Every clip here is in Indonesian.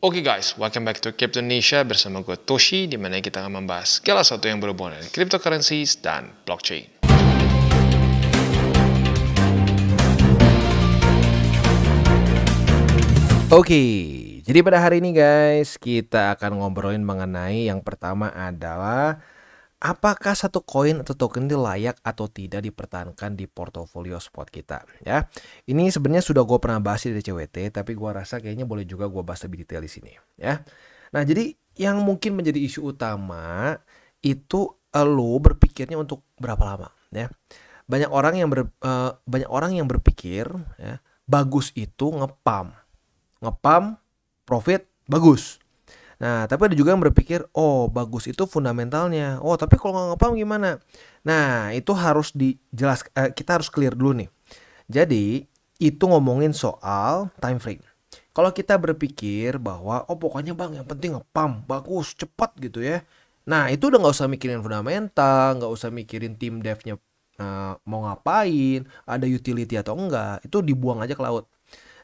Oke okay guys, welcome back to Crypto Indonesia bersama gue Toshi di mana kita akan membahas segala satu yang berhubungan dengan cryptocurrency dan blockchain. Oke, okay, jadi pada hari ini guys, kita akan ngobrolin mengenai yang pertama adalah apakah satu koin atau token ini layak atau tidak dipertahankan di portofolio spot kita ya. Ini sebenarnya sudah gue pernah bahas di CWT tapi gue rasa kayaknya boleh juga gue bahas lebih detail di sini ya. Nah jadi yang mungkin menjadi isu utama itu eh, lo berpikirnya untuk berapa lama ya. Banyak orang yang ber, uh, banyak orang yang berpikir ya, bagus itu ngepam. Ngepam profit bagus Nah, tapi ada juga yang berpikir, oh bagus itu fundamentalnya. Oh, tapi kalau nggak paham gimana? Nah, itu harus dijelas, eh, kita harus clear dulu nih. Jadi, itu ngomongin soal time frame. Kalau kita berpikir bahwa, oh pokoknya bang yang penting ngepam, bagus, cepat gitu ya. Nah, itu udah nggak usah mikirin fundamental, nggak usah mikirin tim devnya uh, mau ngapain, ada utility atau enggak, itu dibuang aja ke laut.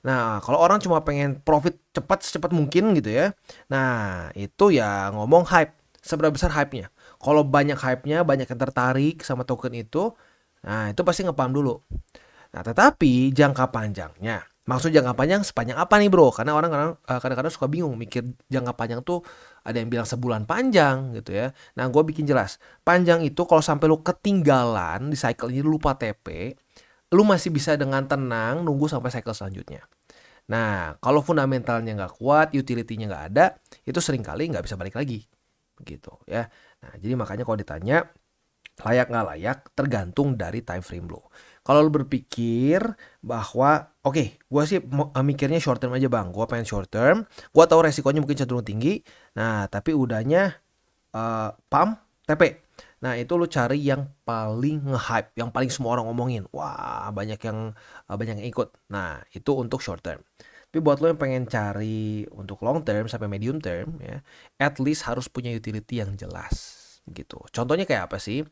Nah, kalau orang cuma pengen profit cepat secepat mungkin gitu ya. Nah, itu ya ngomong hype. Seberapa besar hype-nya? Kalau banyak hype-nya, banyak yang tertarik sama token itu, nah itu pasti ngepam dulu. Nah, tetapi jangka panjangnya. Maksud jangka panjang sepanjang apa nih bro? Karena orang eh, kadang-kadang suka bingung mikir jangka panjang tuh ada yang bilang sebulan panjang gitu ya. Nah gue bikin jelas. Panjang itu kalau sampai lu ketinggalan di cycle ini lupa TP. Lu masih bisa dengan tenang nunggu sampai cycle selanjutnya. Nah, kalau fundamentalnya nggak kuat, utility nggak ada, itu seringkali nggak bisa balik lagi. gitu ya. Nah, jadi makanya kalau ditanya layak nggak layak tergantung dari time frame lo. Kalau lo berpikir bahwa oke, okay, gue sih eh, mikirnya short term aja bang, gua pengen short term, gua tahu resikonya mungkin cenderung tinggi. Nah, tapi udahnya uh, eh, pam, TP Nah itu lo cari yang paling nge-hype, yang paling semua orang ngomongin. Wah banyak yang eh, banyak yang ikut. Nah itu untuk short term. Tapi buat lo yang pengen cari untuk long term sampai medium term ya, at least harus punya utility yang jelas gitu. Contohnya kayak apa sih?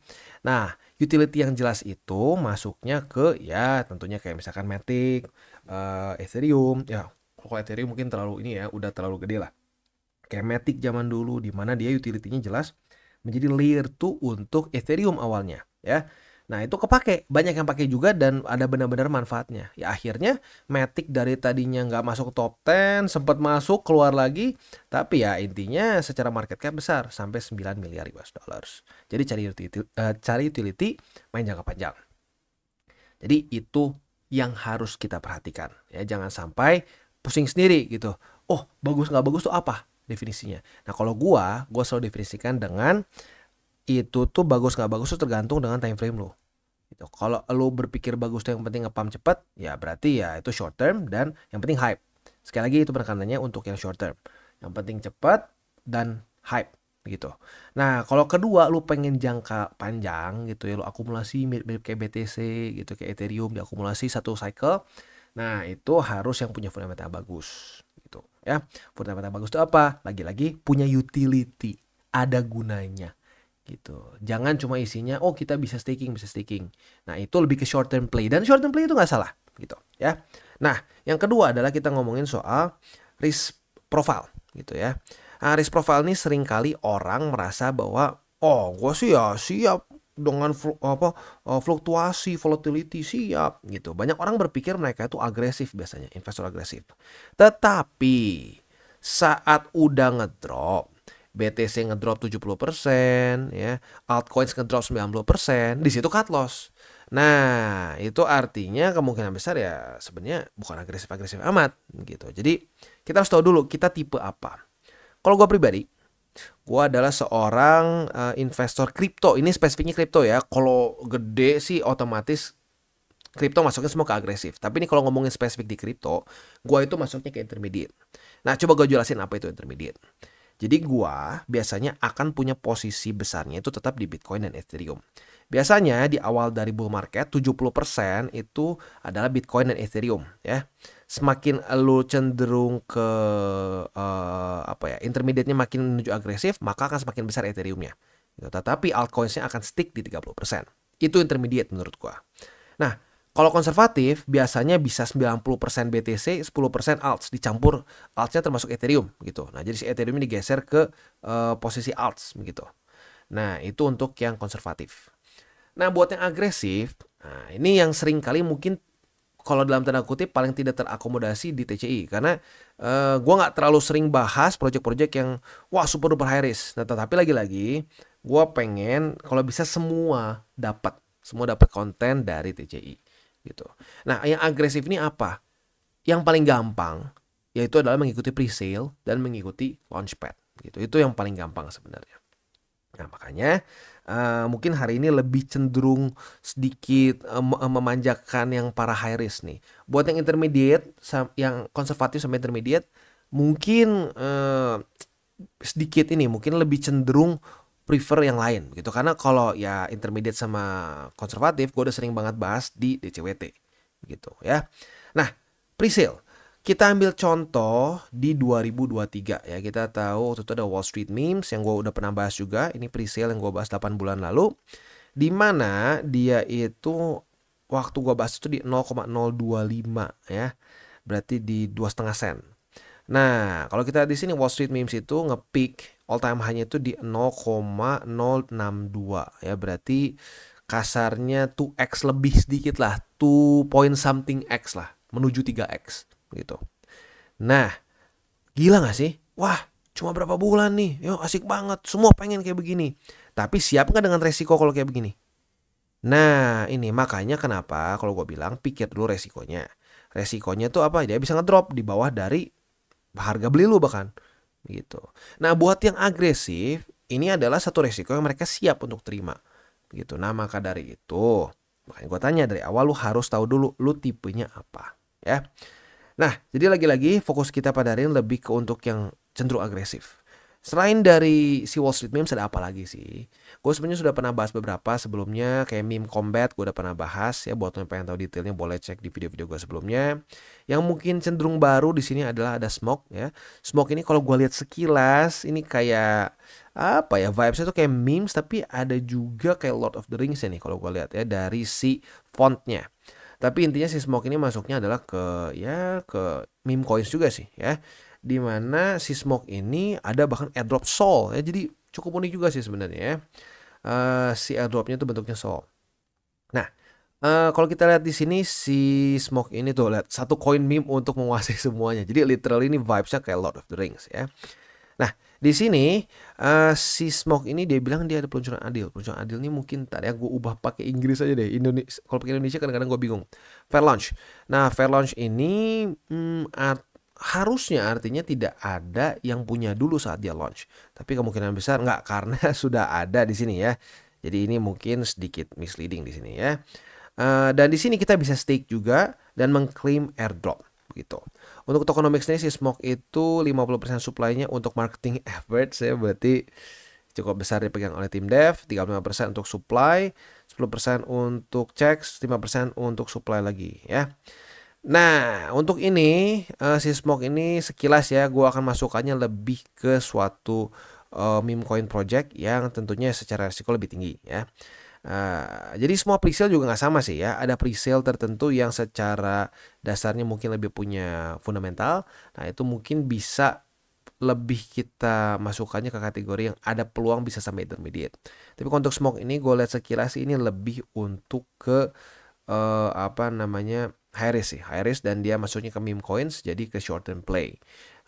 Nah, utility yang jelas itu masuknya ke ya tentunya kayak misalkan Matic, uh, Ethereum, ya kalau Ethereum mungkin terlalu ini ya, udah terlalu gede lah. Kayak Matic zaman dulu di mana dia utility-nya jelas menjadi layer 2 untuk Ethereum awalnya ya. Nah, itu kepake. Banyak yang pakai juga dan ada benar-benar manfaatnya. Ya akhirnya Matic dari tadinya nggak masuk top 10, sempat masuk, keluar lagi, tapi ya intinya secara market cap besar sampai 9 miliar US dollars. Jadi cari utility, uh, eh, cari utility main jangka panjang. Jadi itu yang harus kita perhatikan ya, jangan sampai pusing sendiri gitu. Oh, bagus nggak bagus tuh apa? definisinya. Nah kalau gua, gua selalu definisikan dengan itu tuh bagus nggak bagus tuh tergantung dengan time frame lo. Gitu. Kalau lo berpikir bagus tuh yang penting ngepam cepet, ya berarti ya itu short term dan yang penting hype. Sekali lagi itu penekanannya untuk yang short term. Yang penting cepet dan hype gitu. Nah, kalau kedua lu pengen jangka panjang gitu ya, lu akumulasi mirip, mirip kayak BTC gitu, kayak Ethereum diakumulasi satu cycle Nah, itu harus yang punya fundamental bagus gitu ya. Fundamental bagus itu apa? Lagi-lagi punya utility, ada gunanya gitu. Jangan cuma isinya oh kita bisa staking, bisa staking. Nah, itu lebih ke short term play dan short term play itu nggak salah gitu ya. Nah, yang kedua adalah kita ngomongin soal risk profile gitu ya. Nah, risk profile ini seringkali orang merasa bahwa oh gue sih ya siap dengan flu, apa eh, fluktuasi volatility siap gitu. Banyak orang berpikir mereka itu agresif biasanya, investor agresif. Tetapi saat udah ngedrop, BTC ngedrop 70%, ya, altcoins ngedrop 90%, di situ cut loss. Nah, itu artinya kemungkinan besar ya sebenarnya bukan agresif-agresif amat gitu. Jadi, kita harus tahu dulu kita tipe apa. Kalau gue pribadi, gue adalah seorang uh, investor kripto. Ini spesifiknya kripto ya. Kalau gede sih otomatis kripto masuknya semua ke agresif. Tapi ini kalau ngomongin spesifik di kripto, gue itu masuknya ke intermediate. Nah, coba gue jelasin apa itu intermediate. Jadi gue biasanya akan punya posisi besarnya itu tetap di Bitcoin dan Ethereum. Biasanya di awal dari bull market 70% itu adalah Bitcoin dan Ethereum ya semakin lo cenderung ke uh, apa ya intermediate-nya makin menuju agresif maka akan semakin besar Ethereum-nya gitu. tetapi altcoins akan stick di 30% itu intermediate menurut gua nah kalau konservatif biasanya bisa 90% BTC, 10% alts dicampur altsnya termasuk Ethereum gitu. Nah, jadi si Ethereum ini digeser ke uh, posisi alts gitu. Nah, itu untuk yang konservatif. Nah, buat yang agresif, nah ini yang sering kali mungkin kalau dalam tanda kutip paling tidak terakomodasi di TCI karena uh, eh, gue nggak terlalu sering bahas proyek-proyek yang wah super duper high risk. Nah tetapi lagi-lagi gue pengen kalau bisa semua dapat semua dapat konten dari TCI gitu. Nah yang agresif ini apa? Yang paling gampang yaitu adalah mengikuti pre-sale dan mengikuti launchpad gitu. Itu yang paling gampang sebenarnya. Nah makanya uh, mungkin hari ini lebih cenderung sedikit uh, memanjakan yang para high risk nih. Buat yang intermediate, yang konservatif sampai intermediate, mungkin uh, sedikit ini mungkin lebih cenderung prefer yang lain gitu karena kalau ya intermediate sama konservatif gue udah sering banget bahas di DCWT gitu ya nah presale kita ambil contoh di 2023 ya. Kita tahu waktu itu ada Wall Street Memes yang gue udah pernah bahas juga. Ini pre-sale yang gue bahas 8 bulan lalu. Di mana dia itu waktu gue bahas itu di 0,025 ya. Berarti di dua setengah sen. Nah, kalau kita di sini Wall Street Memes itu ngepick all time hanya itu di 0,062 ya. Berarti kasarnya 2x lebih sedikit lah, 2 point something x lah, menuju 3x gitu. Nah, gila gak sih? Wah, cuma berapa bulan nih? Yo, asik banget. Semua pengen kayak begini. Tapi siap nggak dengan resiko kalau kayak begini? Nah, ini makanya kenapa kalau gue bilang pikir dulu resikonya. Resikonya tuh apa? Dia bisa ngedrop di bawah dari harga beli lu bahkan. Gitu. Nah, buat yang agresif, ini adalah satu resiko yang mereka siap untuk terima. Gitu. Nah, maka dari itu, makanya gue tanya dari awal lu harus tahu dulu lu tipenya apa, ya. Nah, jadi lagi-lagi fokus kita pada hari ini lebih ke untuk yang cenderung agresif. Selain dari si Wall Street memes ada apa lagi sih? Gue sebenarnya sudah pernah bahas beberapa sebelumnya kayak meme combat gue udah pernah bahas ya buat yang pengen tahu detailnya boleh cek di video-video gue sebelumnya. Yang mungkin cenderung baru di sini adalah ada smoke ya. Smoke ini kalau gue lihat sekilas ini kayak apa ya vibesnya tuh kayak memes tapi ada juga kayak Lord of the Rings ya nih kalau gue lihat ya dari si fontnya. Tapi intinya si Smoke ini masuknya adalah ke ya ke meme coins juga sih ya. Dimana si Smoke ini ada bahkan airdrop soul ya. Jadi cukup unik juga sih sebenarnya ya. Uh, si airdropnya itu bentuknya soul. Nah, Uh, kalau kita lihat di sini si Smoke ini tuh lihat satu koin meme untuk menguasai semuanya. Jadi literally ini vibesnya kayak Lord of the Rings ya. Nah di sini uh, si Smoke ini dia bilang dia ada peluncuran adil. Peluncuran adil ini mungkin tadi ya gue ubah pakai Inggris aja deh. Indonesia kalau pakai Indonesia kadang-kadang gue bingung. Fair launch. Nah, fair launch ini hmm, art, harusnya artinya tidak ada yang punya dulu saat dia launch. Tapi kemungkinan besar nggak karena sudah ada di sini ya. Jadi ini mungkin sedikit misleading di sini ya. Uh, dan di sini kita bisa stake juga dan mengklaim airdrop begitu. Untuk tokenomics nya si Smoke itu 50% supply-nya untuk marketing efforts ya berarti cukup besar dipegang oleh tim dev, 35% untuk supply, 10% untuk checks, 5% untuk supply lagi ya. Nah, untuk ini uh, si Smoke ini sekilas ya gua akan masukkannya lebih ke suatu uh, meme coin project yang tentunya secara risiko lebih tinggi ya. Nah, jadi semua presale juga nggak sama sih ya. Ada presale tertentu yang secara dasarnya mungkin lebih punya fundamental. Nah itu mungkin bisa lebih kita masukkannya ke kategori yang ada peluang bisa sampai intermediate. Tapi untuk smoke ini gue lihat sekilas ini lebih untuk ke uh, apa namanya high risk sih, high risk dan dia masuknya ke meme coins jadi ke short term play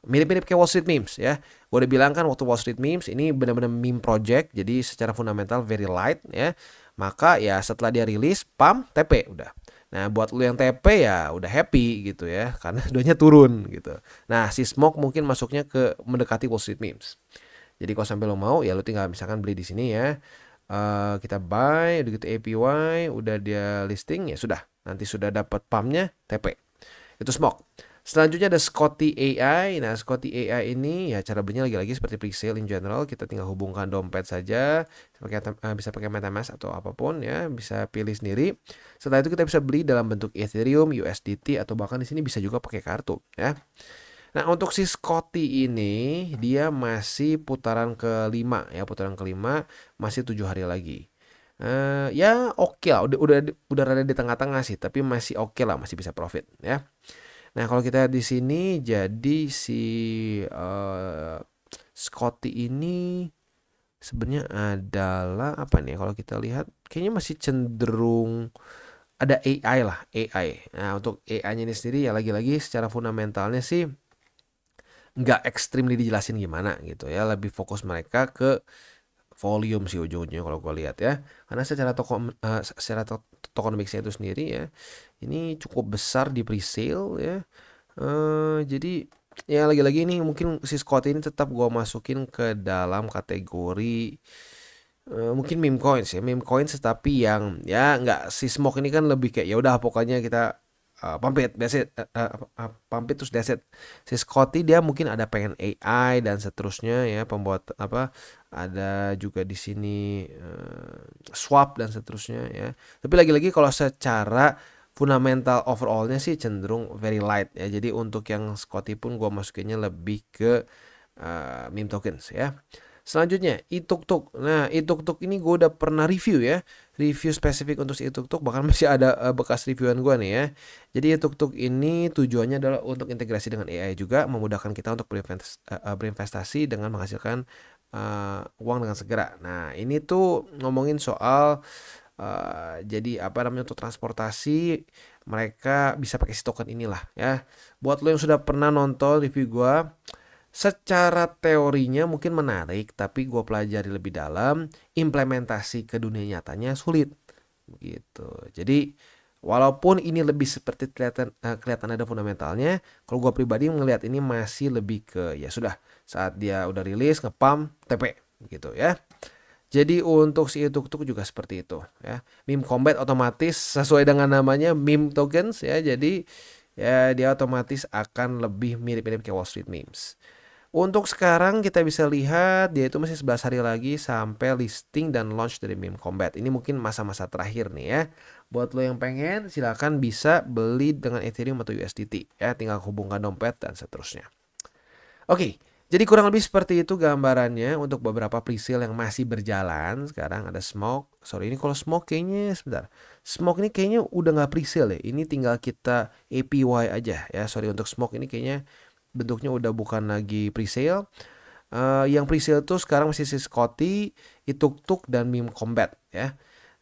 mirip-mirip kayak Wall Street memes ya. Gue udah bilang kan waktu Wall Street memes ini benar-benar meme project jadi secara fundamental very light ya maka ya setelah dia rilis pam TP udah Nah, buat lu yang TP ya udah happy gitu ya, karena duanya turun gitu. Nah, si smoke mungkin masuknya ke mendekati Wall Street memes. Jadi kalau sampai lo mau ya lo tinggal misalkan beli di sini ya. Uh, kita buy udah gitu APY, udah dia listing ya sudah. Nanti sudah dapat pamnya TP. Itu smoke. Selanjutnya ada Scotty AI. Nah, Scotty AI ini ya cara belinya lagi-lagi seperti pre-sale in general, kita tinggal hubungkan dompet saja, pakai eh, bisa pakai MetaMask atau apapun ya, bisa pilih sendiri. Setelah itu kita bisa beli dalam bentuk Ethereum, USDT atau bahkan di sini bisa juga pakai kartu ya. Nah, untuk si Scotty ini dia masih putaran kelima ya, putaran kelima masih tujuh hari lagi. Uh, ya oke okay lah, udah udah udah ada di tengah-tengah sih, tapi masih oke okay lah, masih bisa profit ya. Nah, kalau kita lihat di sini jadi si uh, Scotty ini sebenarnya adalah apa nih ya, kalau kita lihat kayaknya masih cenderung ada AI lah AI nah untuk AI-nya ini sendiri ya lagi-lagi secara fundamentalnya sih nggak ekstrim dijelasin gimana gitu ya lebih fokus mereka ke volume sih ujung-ujungnya kalau gue lihat ya karena secara toko uh, secara to tokenomicsnya itu sendiri ya ini cukup besar di pre-sale ya uh, jadi ya lagi-lagi ini mungkin si Scott ini tetap gua masukin ke dalam kategori uh, mungkin meme coins ya meme coins tetapi yang ya nggak si smoke ini kan lebih kayak ya udah pokoknya kita Uh, Pampit Deset uh, uh, uh, Pampit terus Deset si Scotty dia mungkin ada pengen AI dan seterusnya ya pembuat apa ada juga di sini uh, swap dan seterusnya ya tapi lagi-lagi kalau secara fundamental overallnya sih cenderung very light ya jadi untuk yang Scotty pun gue masukinnya lebih ke uh, meme tokens ya Selanjutnya, ituk-tuk. Nah, ituk-tuk ini gue udah pernah review ya. Review spesifik untuk si ituk-tuk, bahkan masih ada eh, bekas reviewan gue nih ya. Jadi ituk-tuk ini tujuannya adalah untuk integrasi dengan AI juga, memudahkan kita untuk berinvestasi, eh, eh, berinvestasi dengan menghasilkan uh, uang dengan segera. Nah, ini tuh ngomongin soal uh, jadi apa namanya untuk transportasi mereka bisa pakai si token inilah ya. Buat lo yang sudah pernah nonton review gue, secara teorinya mungkin menarik, tapi gue pelajari lebih dalam, implementasi ke dunia nyatanya sulit. Begitu. Jadi walaupun ini lebih seperti kelihatan eh, kelihatan ada fundamentalnya, kalau gue pribadi melihat ini masih lebih ke ya sudah saat dia udah rilis ngepam TP gitu ya. Jadi untuk si itu e tuk juga seperti itu ya. Meme Combat otomatis sesuai dengan namanya meme tokens ya. Jadi ya dia otomatis akan lebih mirip-mirip kayak Wall Street memes. Untuk sekarang kita bisa lihat dia itu masih 11 hari lagi sampai listing dan launch dari Meme Combat. Ini mungkin masa-masa terakhir nih ya. Buat lo yang pengen silahkan bisa beli dengan Ethereum atau USDT ya. Tinggal hubungkan dompet dan seterusnya. Oke, jadi kurang lebih seperti itu gambarannya untuk beberapa presale yang masih berjalan. Sekarang ada smoke. Sorry ini kalau smoke kayaknya sebentar. Smoke ini kayaknya udah nggak presale ya. Ini tinggal kita APY aja ya. Sorry untuk smoke ini kayaknya bentuknya udah bukan lagi pre-sale. Uh, yang pre-sale tuh sekarang masih si Scotty, Ituk-Tuk, dan Mim Combat ya.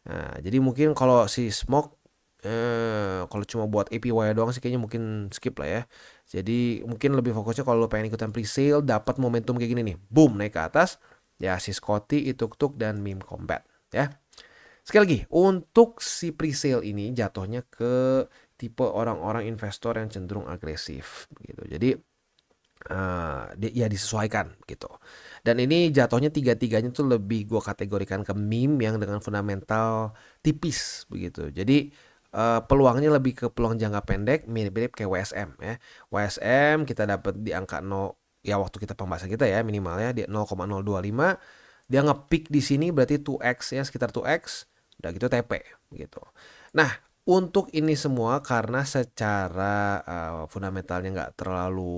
Nah, jadi mungkin kalau si Smoke eh, kalau cuma buat APY doang sih kayaknya mungkin skip lah ya. Jadi mungkin lebih fokusnya kalau lo pengen ikutan pre-sale dapat momentum kayak gini nih. Boom naik ke atas ya si Scotty, Ituk-Tuk dan Mim Combat ya. Sekali lagi, untuk si pre-sale ini jatuhnya ke tipe orang-orang investor yang cenderung agresif gitu. Jadi uh, di, ya disesuaikan gitu. Dan ini jatuhnya tiga-tiganya tuh lebih gue kategorikan ke meme yang dengan fundamental tipis begitu. Jadi uh, peluangnya lebih ke peluang jangka pendek mirip-mirip kayak WSM ya. WSM kita dapat di angka 0 ya waktu kita pembahasan kita ya minimalnya di 0,025 dia ngepick di sini berarti 2x ya sekitar 2x udah gitu TP gitu. Nah, untuk ini semua karena secara uh, fundamentalnya nggak terlalu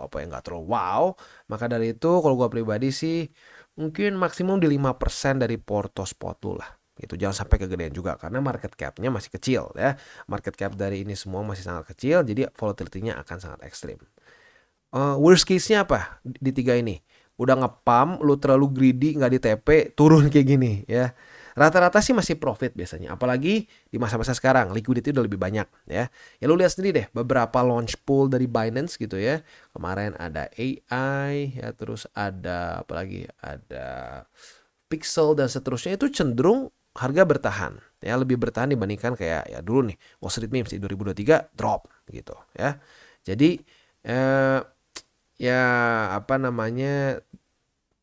apa ya nggak terlalu wow maka dari itu kalau gue pribadi sih mungkin maksimum di lima persen dari porto spot lu lah itu jangan sampai kegedean juga karena market capnya masih kecil ya market cap dari ini semua masih sangat kecil jadi volatility-nya akan sangat ekstrim uh, worst case-nya apa di, di tiga ini udah ngepam lu terlalu greedy nggak di TP turun kayak gini ya Rata-rata sih masih profit biasanya, apalagi di masa-masa sekarang liquidity udah lebih banyak ya. Ya lu lihat sendiri deh beberapa launch pool dari Binance gitu ya. Kemarin ada AI ya terus ada apalagi ada Pixel dan seterusnya itu cenderung harga bertahan ya lebih bertahan dibandingkan kayak ya dulu nih Wall Street Memes di 2023 drop gitu ya. Jadi eh, ya apa namanya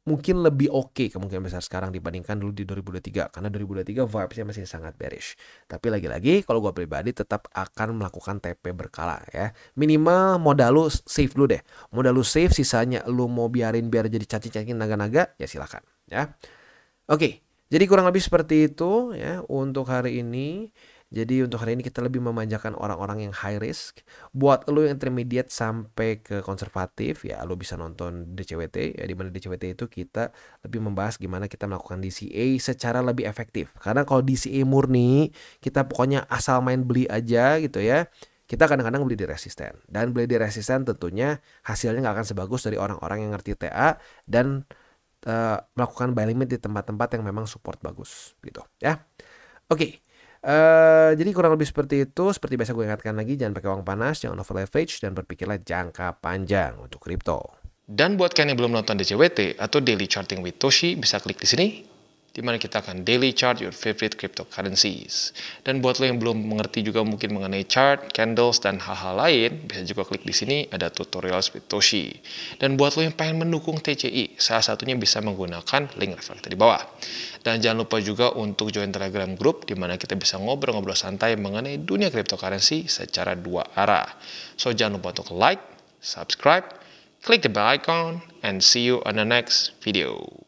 mungkin lebih oke okay kemungkinan besar sekarang dibandingkan dulu di 2023 karena 2023 vibesnya masih sangat bearish tapi lagi-lagi kalau gue pribadi tetap akan melakukan TP berkala ya minimal modal lu save dulu deh modal lu save sisanya lu mau biarin biar jadi cacing-cacing naga-naga ya silakan ya oke okay, jadi kurang lebih seperti itu ya untuk hari ini jadi untuk hari ini kita lebih memanjakan orang-orang yang high risk. Buat lo yang intermediate sampai ke konservatif ya lo bisa nonton DCWT ya di mana DCWT itu kita lebih membahas gimana kita melakukan DCA secara lebih efektif. Karena kalau DCA murni kita pokoknya asal main beli aja gitu ya. Kita kadang-kadang beli di resisten dan beli di resisten tentunya hasilnya nggak akan sebagus dari orang-orang yang ngerti TA dan uh, melakukan buy limit di tempat-tempat yang memang support bagus gitu ya. Oke, okay. Uh, jadi kurang lebih seperti itu. Seperti biasa gue ingatkan lagi, jangan pakai uang panas, jangan over leverage, dan berpikirlah jangka panjang untuk kripto. Dan buat kalian yang belum nonton DCWT atau Daily Charting with Toshi, bisa klik di sini di mana kita akan daily chart your favorite cryptocurrencies. Dan buat lo yang belum mengerti juga mungkin mengenai chart, candles, dan hal-hal lain, bisa juga klik di sini ada tutorial Toshi. Dan buat lo yang pengen mendukung TCI, salah satunya bisa menggunakan link referral di bawah. Dan jangan lupa juga untuk join Telegram group di mana kita bisa ngobrol-ngobrol santai mengenai dunia cryptocurrency secara dua arah. So jangan lupa untuk like, subscribe, klik the bell icon, and see you on the next video.